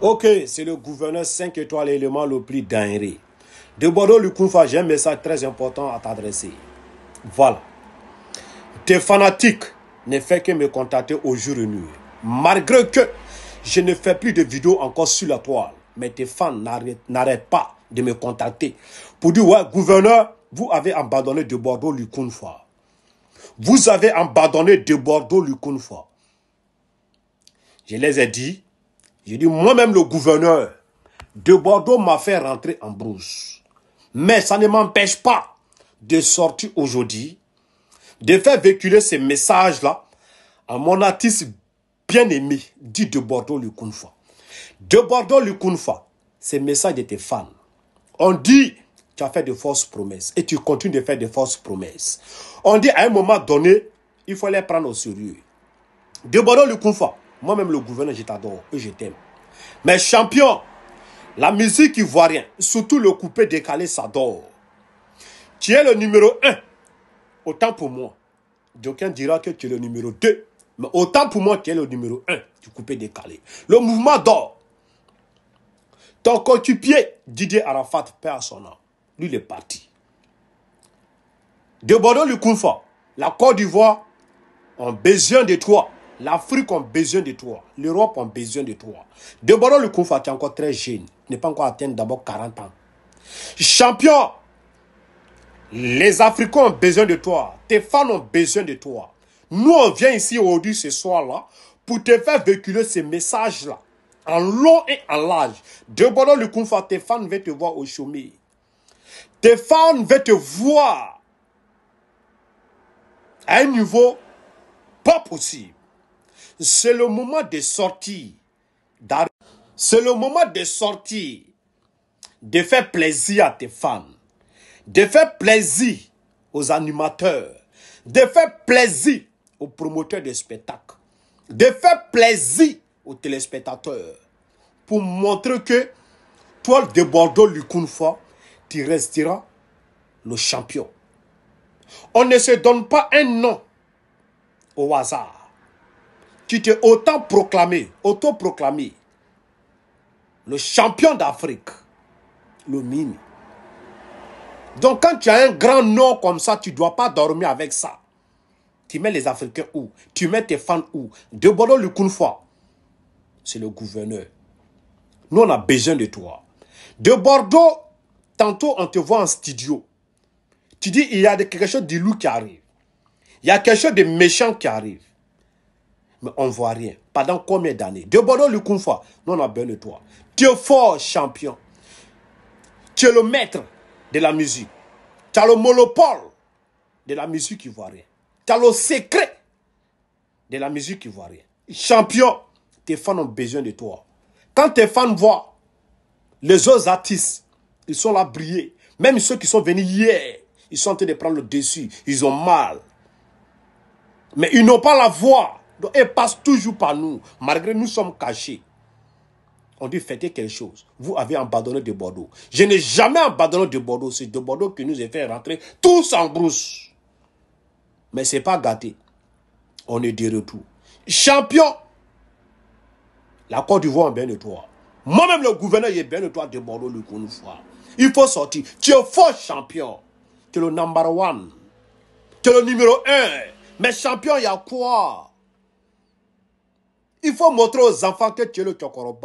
Ok, c'est le gouverneur 5 étoiles éléments le plus dingue. De Bordeaux Lukunfa, j'ai un message très important à t'adresser. Voilà. Tes fanatiques ne fait que me contacter au jour et nuit. Malgré que je ne fais plus de vidéos encore sur la toile, mais tes fans n'arrêtent pas de me contacter pour dire ouais, gouverneur, vous avez abandonné de Bordeaux Lukunfa. Vous avez abandonné de Bordeaux Lukunfa. Je les ai dit, j'ai dit, moi-même, le gouverneur de Bordeaux m'a fait rentrer en brousse. Mais ça ne m'empêche pas de sortir aujourd'hui, de faire véhiculer ces messages-là à mon artiste bien-aimé, dit de Bordeaux Lukunfa. De Bordeaux Lukunfa, ces messages de tes fans. On dit, tu as fait de fausses promesses et tu continues de faire de fausses promesses. On dit, à un moment donné, il faut les prendre au sérieux. De Bordeaux Lukunfa, moi-même, le gouverneur, je t'adore. Et je t'aime. Mais champion, la musique ivoirienne, surtout le coupé décalé, s'adore. Tu es le numéro un, Autant pour moi. D'aucuns dira que tu es le numéro 2. Mais autant pour moi, tu es le numéro 1 du coupé décalé. Le mouvement dort. Ton coéquipier, Didier Arafat, perd son âme. Lui, il est parti. De le confort. la Côte d'Ivoire, en besoin de toi. L'Afrique a besoin de toi. L'Europe a besoin de toi. le Koufa, tu es encore très jeune. Tu n'es pas encore atteint d'abord 40 ans. Champion, les Africains ont besoin de toi. Tes fans ont besoin de toi. Nous, on vient ici aujourd'hui ce soir-là pour te faire véhiculer ces messages là En long et en large. Deborah Koufa, tes fans veulent te voir au chômage. Tes fans veulent te voir à un niveau pas possible c'est le moment de sortir. C'est le moment de sortir, de faire plaisir à tes fans, de faire plaisir aux animateurs, de faire plaisir aux promoteurs de spectacles, de faire plaisir aux téléspectateurs, pour montrer que toi, de Bordeaux, tu resteras le champion. On ne se donne pas un nom au hasard tu t'es autant proclamé, autoproclamé, le champion d'Afrique, le mine. Donc quand tu as un grand nom comme ça, tu ne dois pas dormir avec ça. Tu mets les Africains où Tu mets tes fans où De Bordeaux, le le fois c'est le gouverneur. Nous, on a besoin de toi. De Bordeaux, tantôt, on te voit en studio. Tu dis, il y a quelque chose de loup qui arrive. Il y a quelque chose de méchant qui arrive mais on ne voit rien. Pendant combien d'années De Bono Lukunfa, nous on a besoin de toi. Tu es fort champion. Tu es le maître de la musique. Tu as le monopole de la musique rien. Tu as le secret de la musique qui voit rien. Champion, tes fans ont besoin de toi. Quand tes fans voient les autres artistes, ils sont là briller. Même ceux qui sont venus hier, ils sont en train de prendre le dessus. Ils ont mal. Mais ils n'ont pas la voix donc, elle passe toujours par nous, malgré nous sommes cachés. On dit fêter quelque chose. Vous avez abandonné de Bordeaux. Je n'ai jamais abandonné de Bordeaux. C'est de Bordeaux qui nous a fait rentrer tous en brousse. Mais ce n'est pas gâté. On est de retour. Champion. La Côte d'Ivoire est bien de toi. Moi-même, le gouverneur, il est bien de toi de Bordeaux, le Kounoufra. Il faut sortir. Tu es faux champion. Tu es le number one. Tu es le numéro un. Mais champion, il y a quoi? Il faut montrer aux enfants que tu es le Tchokoroba.